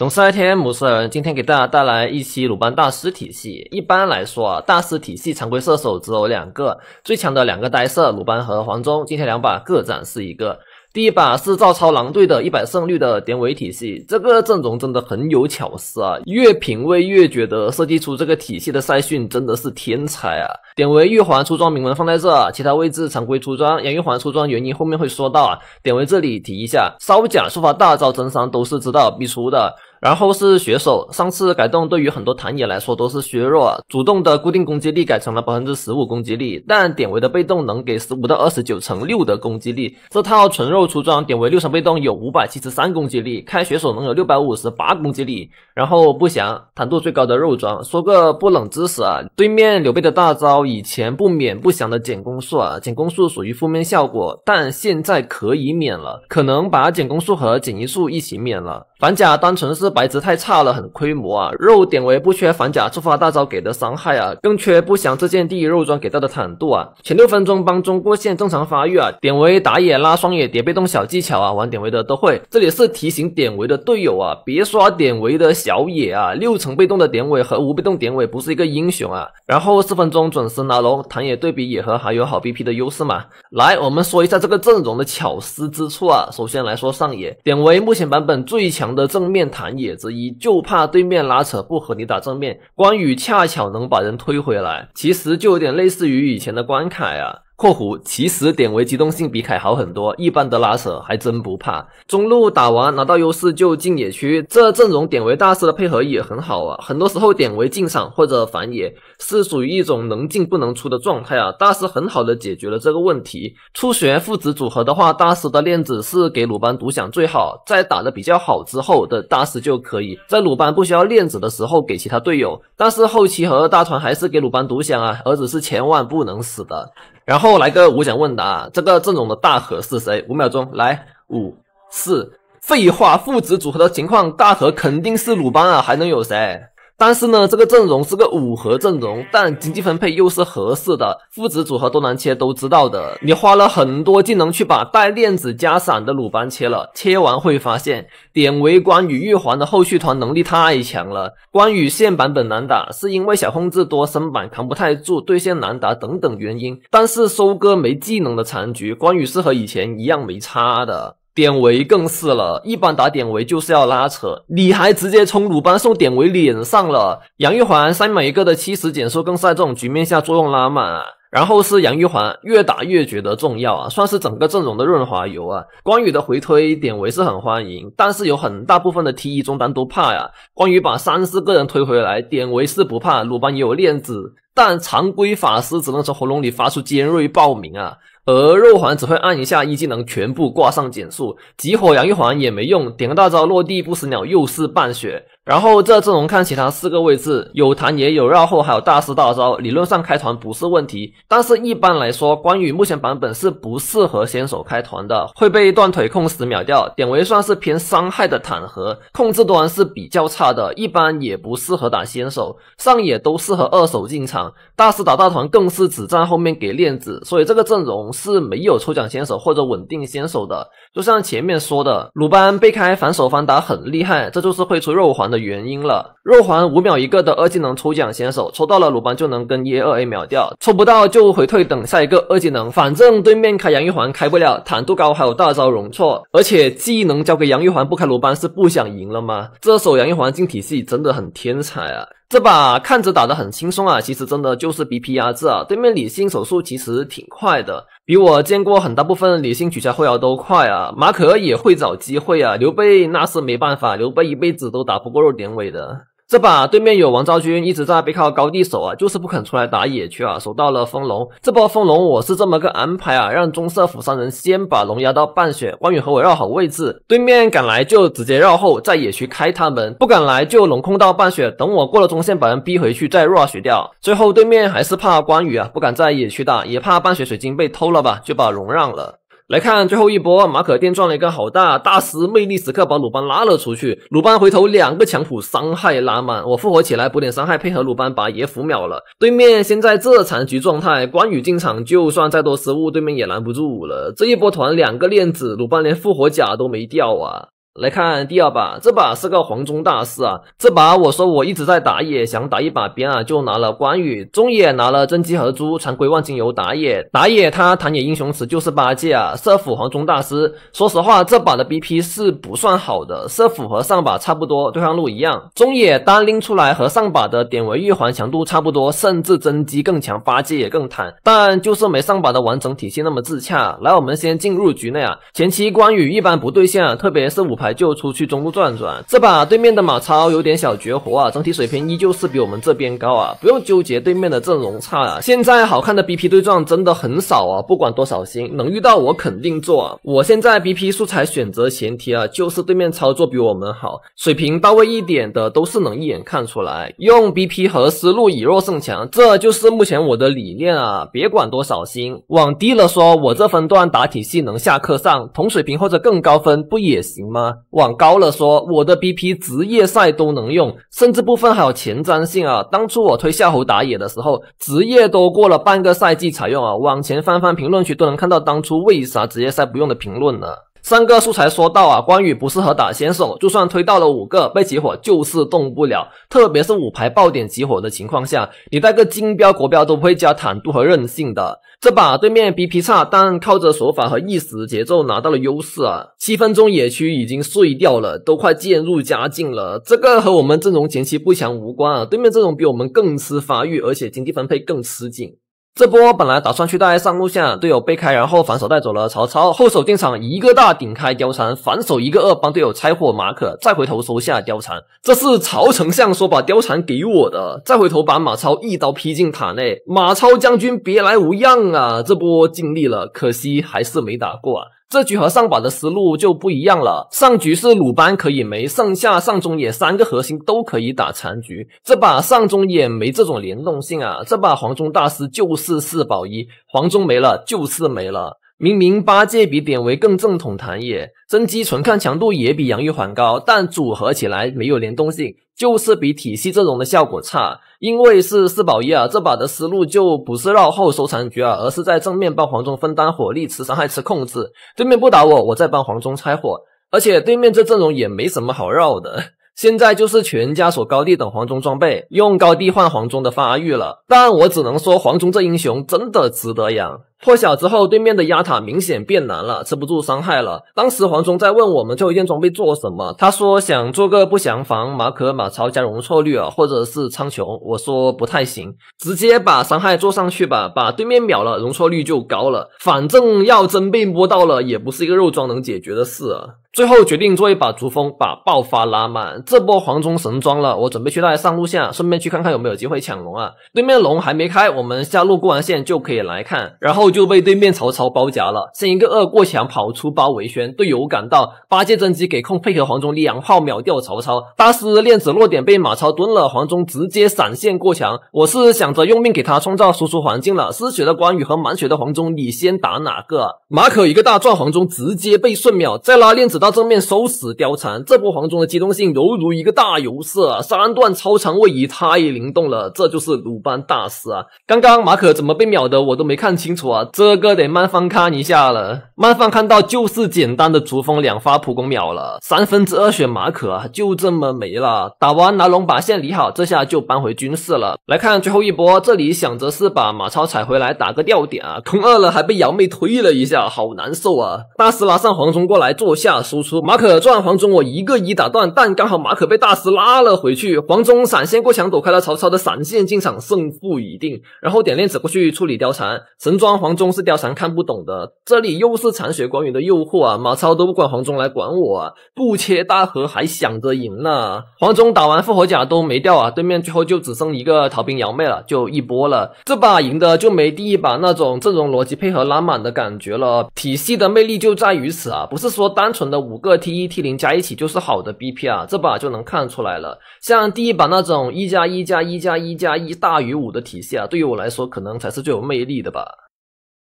总是爱天姆人，今天给大家带来一期鲁班大师体系。一般来说，啊，大师体系常规射手只有两个最强的两个呆射，鲁班和黄忠。今天两把各展示一个。第一把是赵超狼队的一百胜率的典韦体系，这个阵容真的很有巧思啊！越品味越觉得设计出这个体系的赛训真的是天才啊！典韦玉环出装铭文放在这，其他位置常规出装。杨玉环出装原因后面会说到啊。典韦这里提一下，稍甲、讲，触发大招增伤都是知道必出的。然后是血手，上次改动对于很多坦野来说都是削弱，主动的固定攻击力改成了百分之十五攻击力，但典韦的被动能给十五到二十九乘六的攻击力。这套纯肉出装，典韦六层被动有五百七十三攻击力，开血手能有六百五十八攻击力。然后不祥，坦度最高的肉装。说个不冷知识啊，对面刘备的大招以前不免不祥的减攻速啊，减攻速属于负面效果，但现在可以免了，可能把减攻速和减移速一起免了。反甲单纯是白值太差了，很亏模啊！肉典韦不缺反甲，触发大招给的伤害啊，更缺不详这件第一肉装给到的坦度啊！前六分钟帮中过线正常发育啊，典韦打野拉双野叠被动小技巧啊，玩典韦的都会。这里是提醒典韦的队友啊，别刷典韦的小野啊！六层被动的典韦和无被动典韦不是一个英雄啊！然后四分钟准时拿龙，坦野对比野核还有好 B P 的优势嘛？来，我们说一下这个阵容的巧思之处啊！首先来说上野，典韦目前版本最强。的正面坦野之一，就怕对面拉扯不和你打正面。关羽恰巧能把人推回来，其实就有点类似于以前的关卡呀。括弧其实典韦机动性比凯好很多，一般的拉扯还真不怕。中路打完拿到优势就进野区，这阵容典韦大师的配合也很好啊。很多时候典韦进场或者反野是属于一种能进不能出的状态啊。大师很好的解决了这个问题。初学父子组合的话，大师的链子是给鲁班独享最好，在打的比较好之后的大师就可以在鲁班不需要链子的时候给其他队友，但是后期和大团还是给鲁班独享啊，儿子是千万不能死的。然后来个五讲问答，这个阵容的大和是谁？五秒钟来，五四，废话，父子组合的情况，大和肯定是鲁班啊，还能有谁？但是呢，这个阵容是个五核阵容，但经济分配又是合适的，父子组合都难切，都知道的。你花了很多技能去把带链子加闪的鲁班切了，切完会发现典韦、关羽、玉环的后续团能力太强了。关羽现版本难打，是因为小控制多、身板扛不太住、对线难打等等原因。但是收割没技能的残局，关羽是和以前一样没差的。典韦更是了，一般打典韦就是要拉扯，你还直接冲鲁班送典韦脸上了。杨玉环三秒一个的七十减速更是在这种局面下作用拉满，啊。然后是杨玉环越打越觉得重要啊，算是整个阵容的润滑油啊。关羽的回推典韦是很欢迎，但是有很大部分的 T 一中单都怕呀。关羽把三四个人推回来，典韦是不怕，鲁班也有链子，但常规法师只能从喉咙里发出尖锐爆鸣啊。而肉环只会按一下一技能，全部挂上减速，集火杨玉环也没用，点个大招落地不死鸟又是半血。然后这阵容看其他四个位置，有坦也有绕后，还有大师大招，理论上开团不是问题。但是一般来说，关羽目前版本是不适合先手开团的，会被断腿控死秒掉。典韦算是偏伤害的坦和，控制端是比较差的，一般也不适合打先手。上野都适合二手进场，大师打大团更是只站后面给链子，所以这个阵容是没有抽奖先手或者稳定先手的。就像前面说的，鲁班被开反手反打很厉害，这就是会出肉环。的原因了。若环五秒一个的二技能抽奖先手，抽到了鲁班就能跟一 A 二 A 秒掉，抽不到就回退等下一个二技能。反正对面开杨玉环开不了，坦度高还有大招容错，而且技能交给杨玉环不开鲁班是不想赢了吗？这手杨玉环进体系真的很天才啊！这把看着打的很轻松啊，其实真的就是 BP 压制啊。对面李信手速其实挺快的，比我见过很大部分李信取消后摇都快啊。马可也会找机会啊。刘备那是没办法，刘备一辈子都打不过肉典韦的。这把对面有王昭君，一直在背靠高地守啊，就是不肯出来打野区啊，守到了风龙。这波风龙我是这么个安排啊，让棕色辅三人先把龙压到半血，关羽和我绕好位置，对面赶来就直接绕后，在野区开他们，不敢来就龙控到半血，等我过了中线把人逼回去再 rush 掉。最后对面还是怕关羽啊，不敢在野区打，也怕半血水晶被偷了吧，就把龙让了。来看最后一波，马可电撞了一个好大，大师魅力时刻把鲁班拉了出去。鲁班回头两个强普，伤害拉满。我复活起来补点伤害，配合鲁班把野辅秒了。对面现在这残局状态，关羽进场就算再多失误，对面也拦不住了。这一波团两个链子，鲁班连复活甲都没掉啊！来看第二把，这把是个黄忠大师啊。这把我说我一直在打野，想打一把边啊，就拿了关羽。中野拿了甄姬和猪常规万金油打野，打野他弹野英雄池就是八戒啊，射辅黄忠大师。说实话，这把的 BP 是不算好的，射辅和上把差不多，对抗路一样。中野单拎出来和上把的典韦玉环强度差不多，甚至甄姬更强，八戒也更坦，但就是没上把的完整体系那么自洽。来，我们先进入局内啊，前期关羽一般不对线，啊，特别是五排。就出去中路转转。这把对面的马超有点小绝活啊，整体水平依旧是比我们这边高啊。不用纠结对面的阵容差，啊。现在好看的 BP 对撞真的很少啊。不管多少星，能遇到我肯定做。啊。我现在 BP 素材选择前提啊，就是对面操作比我们好，水平到位一点的都是能一眼看出来。用 BP 和思路以弱胜强，这就是目前我的理念啊。别管多少星，往低了说，我这分段打体系能下课上，同水平或者更高分不也行吗？往高了说，我的 BP 职业赛都能用，甚至部分还有前瞻性啊！当初我推夏侯打野的时候，职业都过了半个赛季才用啊！往前翻翻评论区，都能看到当初为啥职业赛不用的评论呢？上个素材说到啊，关羽不适合打先手，就算推到了五个，被集火就是动不了。特别是五排爆点集火的情况下，你带个金标国标都不会加坦度和韧性的。这把对面 BP 差，但靠着手法和意识节奏拿到了优势啊。七分钟野区已经碎掉了，都快渐入佳境了。这个和我们阵容前期不强无关啊，对面阵容比我们更吃发育，而且经济分配更吃紧。这波本来打算去带上路线，队友被开，然后反手带走了曹操，后手进场一个大顶开貂蝉，反手一个二帮队友拆火马可，再回头收下貂蝉。这是曹丞相说把貂蝉给我的，再回头把马超一刀劈进塔内。马超将军别来无恙啊！这波尽力了，可惜还是没打过。这局和上把的思路就不一样了，上局是鲁班可以没，剩下上中野三个核心都可以打残局。这把上中野没这种联动性啊，这把黄忠大师就是四保一，黄忠没了就是没了。明明八戒比典韦更正统，坦野甄姬纯看强度也比杨玉环高，但组合起来没有联动性。就是比体系阵容的效果差，因为是四保一啊，这把的思路就不是绕后收残局啊，而是在正面帮黄忠分担火力、吃伤害、吃控制。对面不打我，我再帮黄忠拆火，而且对面这阵容也没什么好绕的。现在就是全家锁高地等黄忠装备，用高地换黄忠的发育了。但我只能说，黄忠这英雄真的值得养。破晓之后，对面的压塔明显变难了，吃不住伤害了。当时黄忠在问我们，就一件装备做什么？他说想做个不详防马可、马超加容错率啊，或者是苍穹。我说不太行，直接把伤害做上去吧，把对面秒了，容错率就高了。反正要真被摸到了，也不是一个肉装能解决的事。啊。最后决定做一把逐风，把爆发拉满。这波黄忠神装了，我准备去带上路线，顺便去看看有没有机会抢龙啊！对面龙还没开，我们下路过完线就可以来看，然后就被对面曹操包夹了。先一个二过墙跑出包围圈，队友赶到，八戒真机给控配合黄忠两炮秒掉曹操。大师链子落点被马超蹲了，黄忠直接闪现过墙。我是想着用命给他创造输出环境了。失血的关羽和满血的黄忠，你先打哪个？马可一个大转，黄忠直接被瞬秒，再拉链子。到正面收拾貂蝉，这波黄忠的机动性犹如一个大游射，三段超长位移太灵动了，这就是鲁班大师啊！刚刚马可怎么被秒的，我都没看清楚啊，这个得慢放看一下了。慢放看到就是简单的逐风两发普攻秒了三分之二血马可，就这么没了。打完拿龙把线理好，这下就搬回军事了。来看最后一波，这里想着是把马超踩回来打个掉点啊，空二了还被瑶妹推了一下，好难受啊！大师拉上黄忠过来坐下。输出马可撞黄忠，我一个一打断，但刚好马可被大师拉了回去。黄忠闪现过墙躲开了曹操的闪现进场，胜负已定。然后点链子过去处理貂蝉，神装黄忠是貂蝉看不懂的。这里又是残血关羽的诱惑啊！马超都不管黄忠来管我，不切大河还想着赢呢。黄忠打完复活甲都没掉啊！对面最后就只剩一个逃兵瑶妹了，就一波了。这把赢的就没第一把那种阵容逻辑配合拉满的感觉了。体系的魅力就在于此啊！不是说单纯的。五个 T 一 T 零加一起就是好的 B P 啊，这把就能看出来了。像第一把那种一加一加一加一加一大于五的体系啊，对于我来说可能才是最有魅力的吧。